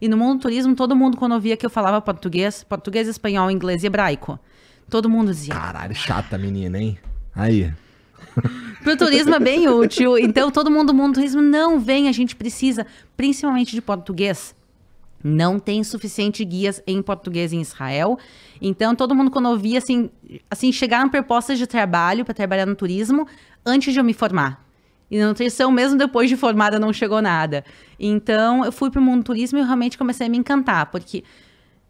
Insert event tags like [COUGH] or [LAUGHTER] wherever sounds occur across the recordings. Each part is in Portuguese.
E no mundo do turismo, todo mundo, quando via que eu falava português, português, espanhol, inglês e hebraico, todo mundo dizia. Caralho, chata menina, hein? Aí. [LAUGHS] Pro turismo é bem útil. Então, todo mundo do mundo do turismo, não vem, a gente precisa, principalmente de português. Não tem suficiente guias em português em Israel. Então, todo mundo, quando ouvia, assim, assim chegaram propostas de trabalho para trabalhar no turismo antes de eu me formar. E na nutrição, mesmo depois de formada, não chegou nada. Então, eu fui para o mundo turismo e eu realmente comecei a me encantar, porque,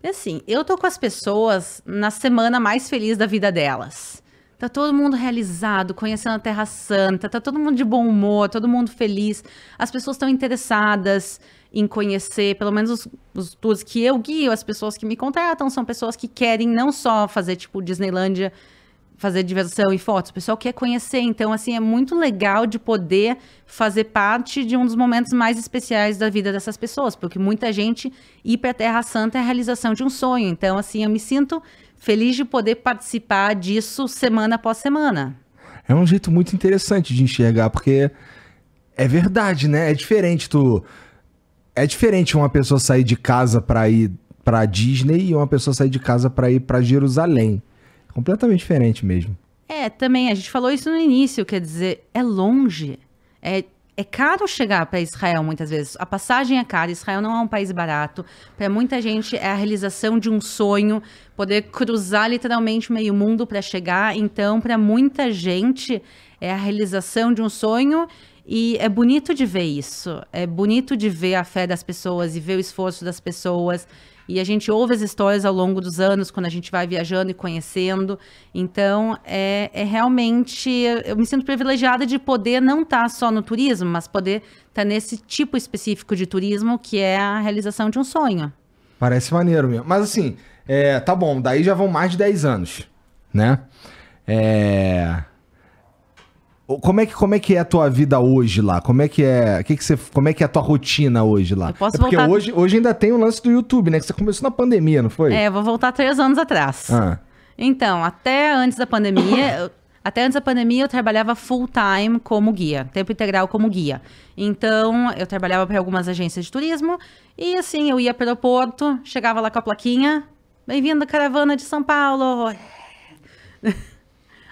assim, eu tô com as pessoas na semana mais feliz da vida delas. Tá todo mundo realizado, conhecendo a Terra Santa, tá todo mundo de bom humor, todo mundo feliz. As pessoas estão interessadas em conhecer, pelo menos os, os tours que eu guio, as pessoas que me contratam são pessoas que querem não só fazer, tipo, Disneylândia fazer diversão e fotos, o pessoal quer conhecer. Então, assim, é muito legal de poder fazer parte de um dos momentos mais especiais da vida dessas pessoas, porque muita gente ir para a Terra Santa é a realização de um sonho. Então, assim, eu me sinto feliz de poder participar disso semana após semana. É um jeito muito interessante de enxergar, porque é verdade, né? É diferente tu é diferente uma pessoa sair de casa para ir para Disney e uma pessoa sair de casa para ir para Jerusalém completamente diferente mesmo. É, também, a gente falou isso no início, quer dizer, é longe. É, é caro chegar para Israel muitas vezes. A passagem é cara, Israel não é um país barato. Para muita gente é a realização de um sonho, poder cruzar literalmente meio mundo para chegar. Então, para muita gente é a realização de um sonho e é bonito de ver isso. É bonito de ver a fé das pessoas e ver o esforço das pessoas. E a gente ouve as histórias ao longo dos anos, quando a gente vai viajando e conhecendo. Então, é, é realmente. Eu me sinto privilegiada de poder não estar tá só no turismo, mas poder estar tá nesse tipo específico de turismo, que é a realização de um sonho. Parece maneiro mesmo. Mas assim, é, tá bom, daí já vão mais de 10 anos, né? É. Como é, que, como é que é a tua vida hoje lá? Como é que é, que que você, como é que é a tua rotina hoje lá? Eu posso é porque voltar... hoje, hoje ainda tem o lance do YouTube, né? Que você começou na pandemia, não foi? É, eu vou voltar três anos atrás. Ah. Então, até antes da pandemia, [COUGHS] até antes da pandemia eu trabalhava full time como guia, tempo integral como guia. Então, eu trabalhava para algumas agências de turismo e assim, eu ia para o aeroporto, chegava lá com a plaquinha, bem-vindo à caravana de São Paulo. [LAUGHS]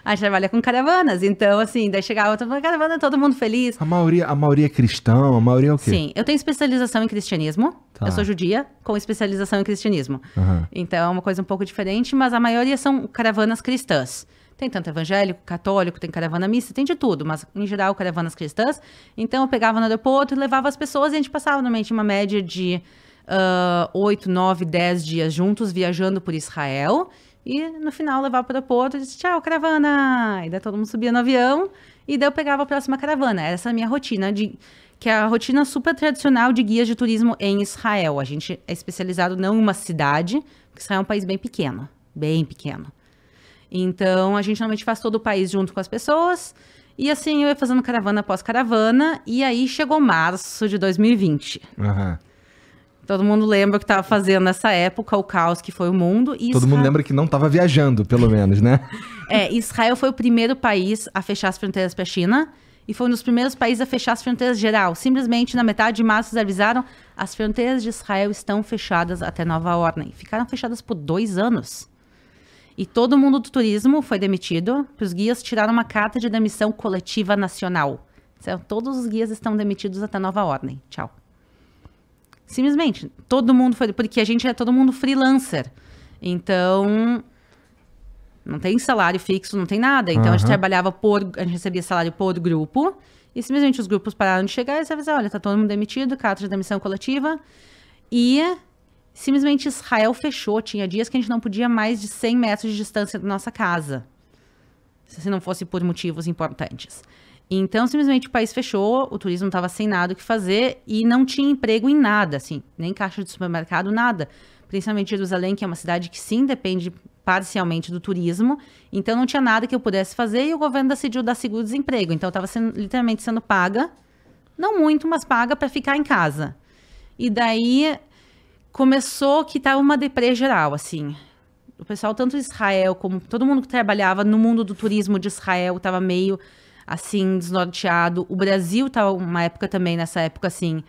a gente trabalha com caravanas. Então, assim, daí chegava toda caravana, todo mundo feliz. A maioria, a maioria é cristão, a maioria é o quê? Sim, eu tenho especialização em cristianismo. Tá. Eu sou judia com especialização em cristianismo. Uhum. Então, é uma coisa um pouco diferente, mas a maioria são caravanas cristãs. Tem tanto evangélico, católico, tem caravana mista, tem de tudo, mas em geral caravanas cristãs. Então eu pegava no aeroporto e levava as pessoas e a gente passava normalmente uma média de uh, 8, 9, 10 dias juntos viajando por Israel. E no final levava para o porto e dizia, tchau, caravana! E daí todo mundo subia no avião e daí eu pegava a próxima caravana. Essa é a minha rotina de que é a rotina super tradicional de guias de turismo em Israel. A gente é especializado não em uma cidade, porque Israel é um país bem pequeno, bem pequeno. Então, a gente normalmente faz todo o país junto com as pessoas. E assim, eu ia fazendo caravana após caravana. E aí chegou março de 2020. Uhum. Todo mundo lembra que estava fazendo nessa época o caos que foi o mundo. E Todo Israel... mundo lembra que não estava viajando, pelo menos, né? [LAUGHS] é, Israel foi o primeiro país a fechar as fronteiras para a China e foi um dos primeiros países a fechar as fronteiras geral. Simplesmente na metade de março eles avisaram: as fronteiras de Israel estão fechadas até nova ordem. Ficaram fechadas por dois anos. E todo mundo do turismo foi demitido. Os guias tiraram uma carta de demissão coletiva nacional. Então, todos os guias estão demitidos até nova ordem. Tchau. Simplesmente, todo mundo foi. Porque a gente é todo mundo freelancer. Então, não tem salário fixo, não tem nada. Então, uhum. a gente trabalhava por. A gente recebia salário por grupo. E simplesmente os grupos pararam de chegar e você avisar: olha, tá todo mundo demitido, carta de demissão coletiva. E simplesmente Israel fechou. Tinha dias que a gente não podia mais de 100 metros de distância da nossa casa. Se não fosse por motivos importantes. Então, simplesmente o país fechou, o turismo estava sem nada o que fazer e não tinha emprego em nada, assim, nem caixa de supermercado, nada. Principalmente Jerusalém, que é uma cidade que sim depende parcialmente do turismo, então não tinha nada que eu pudesse fazer e o governo decidiu dar seguro-desemprego. Então, estava literalmente sendo paga, não muito, mas paga para ficar em casa. E daí começou que estava uma deprê geral, assim o pessoal, tanto de Israel como todo mundo que trabalhava no mundo do turismo de Israel, estava meio assim, desnorteado. O Brasil tava tá uma época também, nessa época, assim, uh,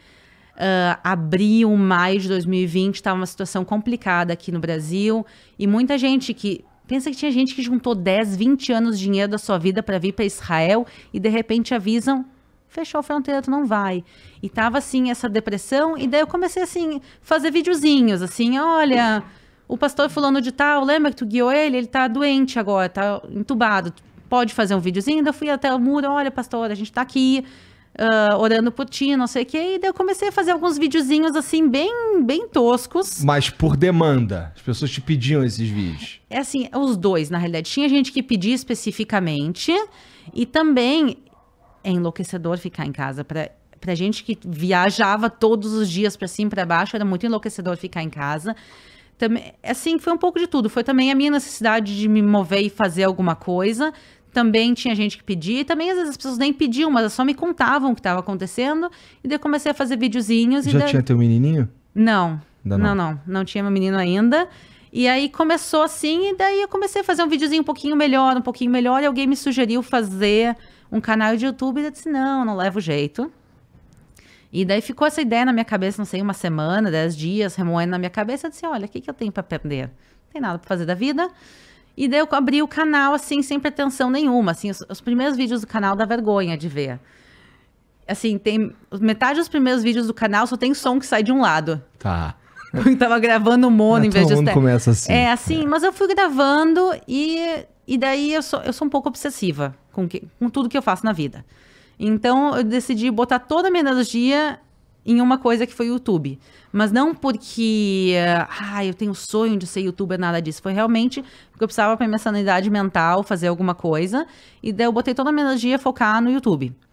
abril, maio de 2020, estava tá uma situação complicada aqui no Brasil. E muita gente que. Pensa que tinha gente que juntou 10, 20 anos de dinheiro da sua vida para vir para Israel e de repente avisam: fechou a fronteira, tu não vai. E tava assim essa depressão, e daí eu comecei assim, fazer videozinhos, assim, olha, o pastor fulano de tal, lembra que tu guiou ele? Ele tá doente agora, tá entubado pode fazer um videozinho. Ainda fui até o muro, olha, pastor, a gente tá aqui. Uh, orando por ti, não sei o quê. E daí eu comecei a fazer alguns videozinhos assim, bem, bem toscos. Mas por demanda. As pessoas te pediam esses vídeos. É assim, os dois, na realidade. Tinha gente que pedia especificamente. E também é enlouquecedor ficar em casa. para pra gente que viajava todos os dias para cima e para baixo, era muito enlouquecedor ficar em casa. Também, assim, foi um pouco de tudo. Foi também a minha necessidade de me mover e fazer alguma coisa também tinha gente que pedia, e também às vezes as pessoas nem pediam, mas só me contavam o que estava acontecendo, e daí comecei a fazer videozinhos. Já daí... tinha teu menininho? Não, não, não, não, não tinha meu menino ainda, e aí começou assim, e daí eu comecei a fazer um videozinho um pouquinho melhor, um pouquinho melhor, e alguém me sugeriu fazer um canal de YouTube, e eu disse, não, não levo jeito, e daí ficou essa ideia na minha cabeça, não sei, uma semana, dez dias, remoendo na minha cabeça. Eu disse: olha, o que, que eu tenho para perder? Não tem nada para fazer da vida. E daí eu abri o canal, assim, sem pretensão nenhuma, assim, os, os primeiros vídeos do canal dá vergonha de ver. Assim, tem metade dos primeiros vídeos do canal só tem som que sai de um lado. Tá. [LAUGHS] Eu tava gravando mono em vez de mundo começa assim. É, assim, é. mas eu fui gravando e, e daí eu sou, eu sou um pouco obsessiva com, que, com tudo que eu faço na vida. Então eu decidi botar toda a minha energia em uma coisa que foi YouTube. Mas não porque, ah, eu tenho sonho de ser youtuber, nada disso. Foi realmente porque eu precisava para minha sanidade mental fazer alguma coisa. E daí eu botei toda a minha energia focar no YouTube.